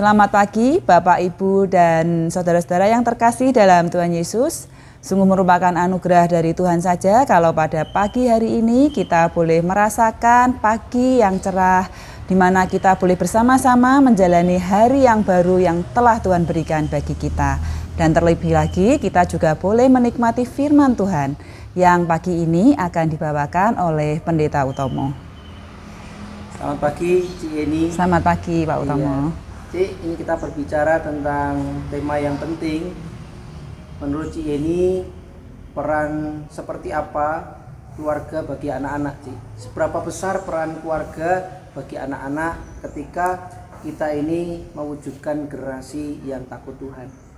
Selamat pagi Bapak, Ibu, dan Saudara-saudara yang terkasih dalam Tuhan Yesus. Sungguh merupakan anugerah dari Tuhan saja kalau pada pagi hari ini kita boleh merasakan pagi yang cerah di mana kita boleh bersama-sama menjalani hari yang baru yang telah Tuhan berikan bagi kita. Dan terlebih lagi kita juga boleh menikmati firman Tuhan yang pagi ini akan dibawakan oleh Pendeta Utomo. Selamat pagi, Cik Yeni. Selamat pagi, Pak iya. Utomo. Iya. Cik, ini kita berbicara tentang tema yang penting. Menurut Cik Yeni, peran seperti apa keluarga bagi anak-anak, Cik? Seberapa besar peran keluarga bagi anak-anak ketika kita ini mewujudkan generasi yang takut Tuhan?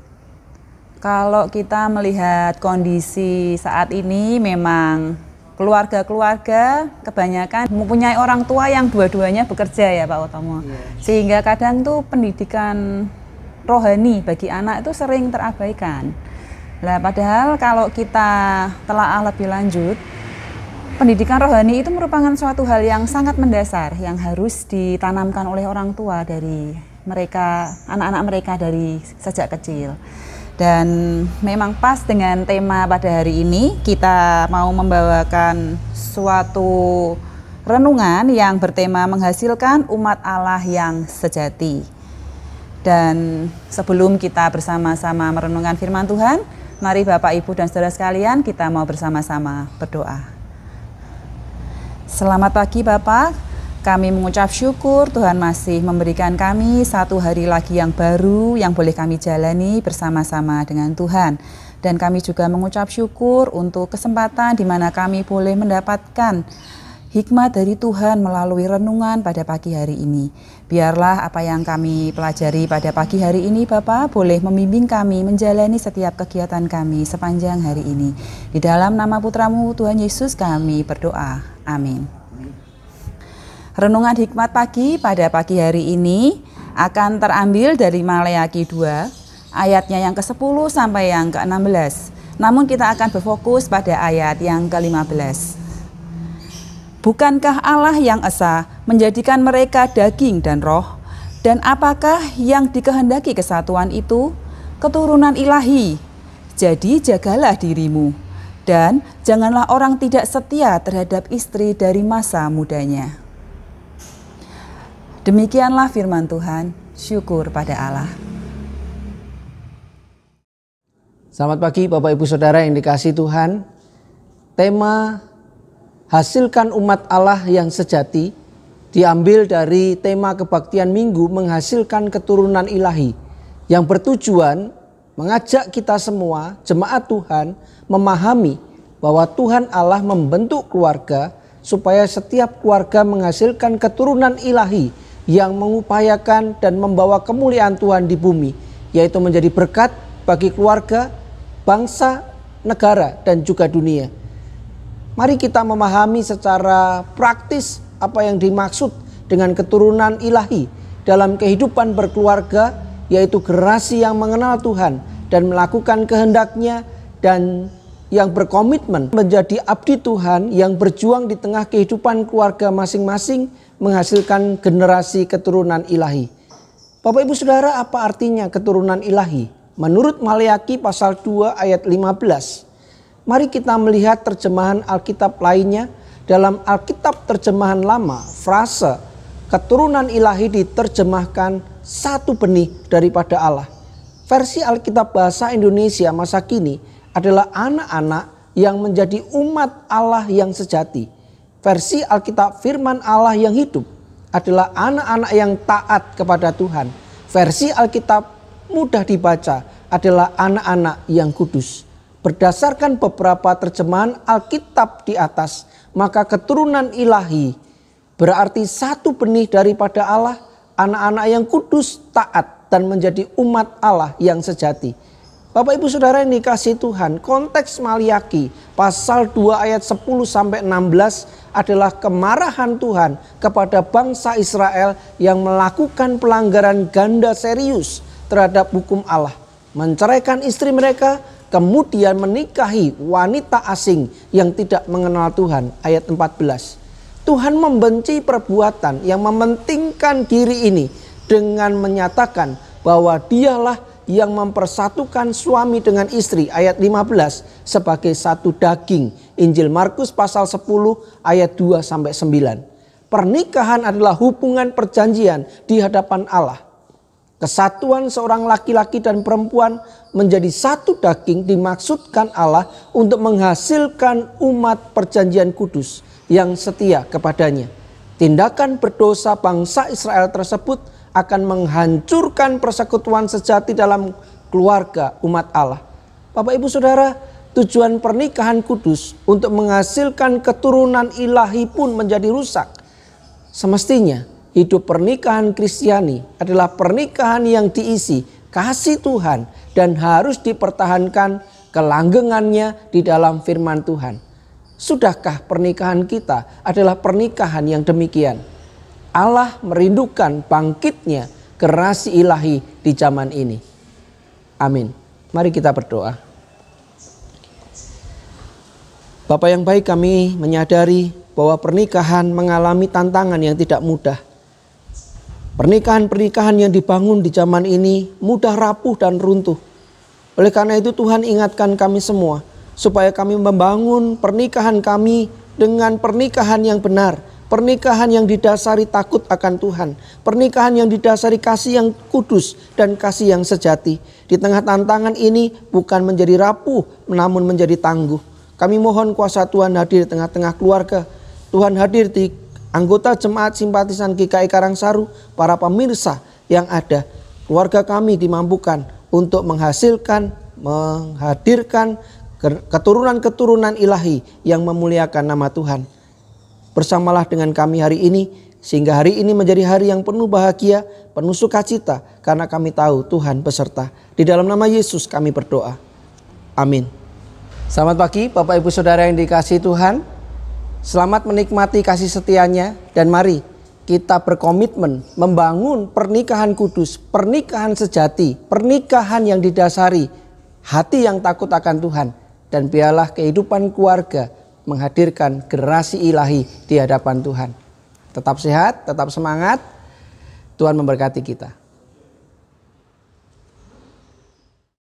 Kalau kita melihat kondisi saat ini memang keluarga-keluarga kebanyakan mempunyai orang tua yang dua-duanya bekerja ya Pak Otomo, Yes. Iya. Sehingga kadang tuh pendidikan rohani bagi anak itu sering terabaikan. Nah, padahal kalau kita telaah lebih lanjut, pendidikan rohani itu merupakan suatu hal yang sangat mendasar yang harus ditanamkan oleh orang tua dari mereka, anak-anak mereka dari sejak kecil dan memang pas dengan tema pada hari ini kita mau membawakan suatu renungan yang bertema menghasilkan umat Allah yang sejati. Dan sebelum kita bersama-sama merenungkan firman Tuhan, mari Bapak Ibu dan Saudara sekalian kita mau bersama-sama berdoa. Selamat pagi Bapak, kami mengucap syukur Tuhan masih memberikan kami satu hari lagi yang baru yang boleh kami jalani bersama-sama dengan Tuhan. Dan kami juga mengucap syukur untuk kesempatan di mana kami boleh mendapatkan hikmat dari Tuhan melalui renungan pada pagi hari ini. Biarlah apa yang kami pelajari pada pagi hari ini, Bapak, boleh membimbing kami menjalani setiap kegiatan kami sepanjang hari ini. Di dalam nama Putramu, Tuhan Yesus, kami berdoa. Amin. Renungan Hikmat Pagi pada pagi hari ini akan terambil dari Maleakhi 2 ayatnya yang ke-10 sampai yang ke-16. Namun kita akan berfokus pada ayat yang ke-15. Bukankah Allah yang esa menjadikan mereka daging dan roh? Dan apakah yang dikehendaki kesatuan itu? Keturunan ilahi. Jadi jagalah dirimu dan janganlah orang tidak setia terhadap istri dari masa mudanya. Demikianlah firman Tuhan, syukur pada Allah. Selamat pagi Bapak Ibu Saudara yang dikasih Tuhan. Tema hasilkan umat Allah yang sejati diambil dari tema kebaktian minggu menghasilkan keturunan ilahi yang bertujuan mengajak kita semua jemaat Tuhan memahami bahwa Tuhan Allah membentuk keluarga supaya setiap keluarga menghasilkan keturunan ilahi yang mengupayakan dan membawa kemuliaan Tuhan di bumi, yaitu menjadi berkat bagi keluarga, bangsa, negara, dan juga dunia. Mari kita memahami secara praktis apa yang dimaksud dengan keturunan ilahi dalam kehidupan berkeluarga, yaitu generasi yang mengenal Tuhan dan melakukan kehendaknya dan yang berkomitmen menjadi abdi Tuhan yang berjuang di tengah kehidupan keluarga masing-masing menghasilkan generasi keturunan ilahi. Bapak Ibu Saudara, apa artinya keturunan ilahi? Menurut Maleaki pasal 2 ayat 15. Mari kita melihat terjemahan Alkitab lainnya. Dalam Alkitab terjemahan lama, frase keturunan ilahi diterjemahkan satu benih daripada Allah. Versi Alkitab bahasa Indonesia masa kini adalah anak-anak yang menjadi umat Allah yang sejati. Versi Alkitab firman Allah yang hidup adalah anak-anak yang taat kepada Tuhan. Versi Alkitab mudah dibaca adalah anak-anak yang kudus. Berdasarkan beberapa terjemahan Alkitab di atas, maka keturunan ilahi berarti satu benih daripada Allah, anak-anak yang kudus taat dan menjadi umat Allah yang sejati. Bapak Ibu Saudara yang dikasih Tuhan, konteks Maliaki pasal 2 ayat 10 sampai 16 adalah kemarahan Tuhan kepada bangsa Israel yang melakukan pelanggaran ganda serius terhadap hukum Allah, menceraikan istri mereka, kemudian menikahi wanita asing yang tidak mengenal Tuhan. Ayat 14. Tuhan membenci perbuatan yang mementingkan diri ini dengan menyatakan bahwa dialah yang mempersatukan suami dengan istri ayat 15 sebagai satu daging. Injil Markus pasal 10 ayat 2 sampai 9. Pernikahan adalah hubungan perjanjian di hadapan Allah. Kesatuan seorang laki-laki dan perempuan menjadi satu daging dimaksudkan Allah untuk menghasilkan umat perjanjian kudus yang setia kepadanya. Tindakan berdosa bangsa Israel tersebut akan menghancurkan persekutuan sejati dalam keluarga umat Allah. Bapak Ibu Saudara, tujuan pernikahan kudus untuk menghasilkan keturunan ilahi pun menjadi rusak. Semestinya hidup pernikahan Kristiani adalah pernikahan yang diisi kasih Tuhan dan harus dipertahankan kelanggengannya di dalam firman Tuhan. Sudahkah pernikahan kita adalah pernikahan yang demikian? Allah merindukan bangkitnya kerasi ilahi di zaman ini. Amin. Mari kita berdoa. Bapak yang baik kami menyadari bahwa pernikahan mengalami tantangan yang tidak mudah. Pernikahan-pernikahan yang dibangun di zaman ini mudah rapuh dan runtuh. Oleh karena itu Tuhan ingatkan kami semua supaya kami membangun pernikahan kami dengan pernikahan yang benar Pernikahan yang didasari takut akan Tuhan. Pernikahan yang didasari kasih yang kudus dan kasih yang sejati. Di tengah tantangan ini bukan menjadi rapuh namun menjadi tangguh. Kami mohon kuasa Tuhan hadir di tengah-tengah keluarga. Tuhan hadir di anggota jemaat simpatisan GKI e Karangsaru, para pemirsa yang ada. Keluarga kami dimampukan untuk menghasilkan, menghadirkan keturunan-keturunan ilahi yang memuliakan nama Tuhan. Bersamalah dengan kami hari ini sehingga hari ini menjadi hari yang penuh bahagia, penuh sukacita karena kami tahu Tuhan beserta. Di dalam nama Yesus kami berdoa. Amin. Selamat pagi Bapak Ibu Saudara yang dikasih Tuhan. Selamat menikmati kasih setianya dan mari kita berkomitmen membangun pernikahan kudus, pernikahan sejati, pernikahan yang didasari hati yang takut akan Tuhan, dan biarlah kehidupan keluarga menghadirkan generasi ilahi di hadapan Tuhan. Tetap sehat, tetap semangat. Tuhan memberkati kita.